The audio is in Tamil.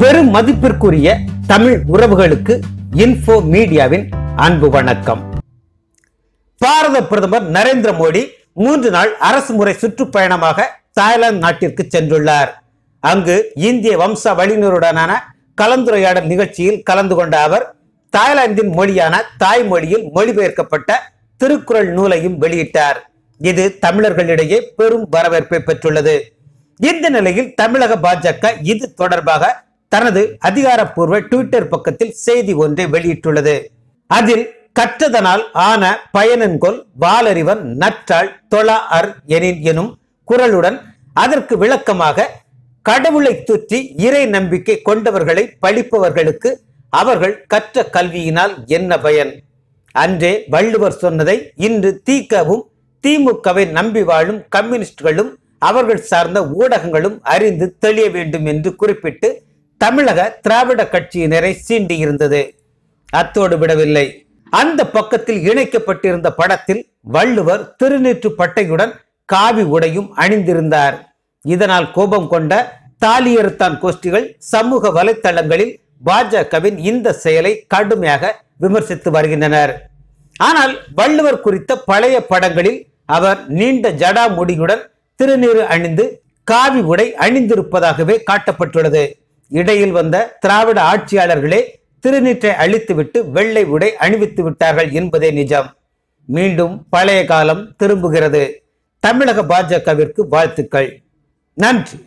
பெரும் மதிப்பிற்குரிய தமிழ் உறவுகளுக்கு இன்ஃபோ மீடியாவின் அன்பு வணக்கம் பாரத பிரதமர் நரேந்திர மோடி மூன்று நாள் அரசு முறை சுற்றுப்பயணமாக தாய்லாந்து நாட்டிற்கு சென்றுள்ளார் அங்கு இந்திய வம்ச வழியினருடனான கலந்துரையாடல் நிகழ்ச்சியில் கலந்து கொண்ட அவர் தாய்லாந்தின் மொழியான தாய்மொழியில் மொழிபெயர்க்கப்பட்ட திருக்குறள் நூலையும் வெளியிட்டார் இது தமிழர்களிடையே பெரும் வரவேற்பை பெற்றுள்ளது இந்த நிலையில் தமிழக பாஜக இது தொடர்பாக தனது அதிகாரப்பூர்வ ட்விட்டர் பக்கத்தில் செய்தி ஒன்றை வெளியிட்டுள்ளது அதில் கற்றதனால் ஆன பயனன்கொல் வாலறிவன் நற்றாள் தொலா அர் எனின் எனும் குரலுடன் அதற்கு விளக்கமாக கடவுளை தூற்றி இறை நம்பிக்கை கொண்டவர்களை பழிப்பவர்களுக்கு அவர்கள் கற்ற கல்வியினால் என்ன பயன் அன்றே வள்ளுவர் சொன்னதை இன்று தீக்கவும் திமுகவை நம்பி வாழும் கம்யூனிஸ்டுகளும் அவர்கள் சார்ந்த ஊடகங்களும் அறிந்து தெளிய வேண்டும் என்று குறிப்பிட்டு தமிழக திராவிட கட்சியினரை சீண்டி இருந்தது அத்தோடு விடவில்லை அந்த பக்கத்தில் இணைக்கப்பட்டிருந்த படத்தில் வள்ளுவர் திருநீற்று பட்டையுடன் காவி உடையும் அணிந்திருந்தார் இதனால் கோபம் கொண்ட தாலியறுத்தான் கோஷ்டிகள் சமூக வலைத்தளங்களில் பாஜகவின் இந்த செயலை கடுமையாக விமர்சித்து வருகின்றனர் ஆனால் வள்ளுவர் குறித்த பழைய படங்களில் அவர் நீண்ட ஜடா முடியுடன் திருநீறு அணிந்து காவி உடை அணிந்திருப்பதாகவே காட்டப்பட்டுள்ளது இடையில் வந்த திராவிட ஆட்சியாளர்களே திருநீற்றை அழித்துவிட்டு வெள்ளை உடை அணிவித்து விட்டார்கள் என்பதே நிஜம் மீண்டும் பழைய காலம் திரும்புகிறது தமிழக பாஜகவிற்கு வாழ்த்துக்கள் நன்றி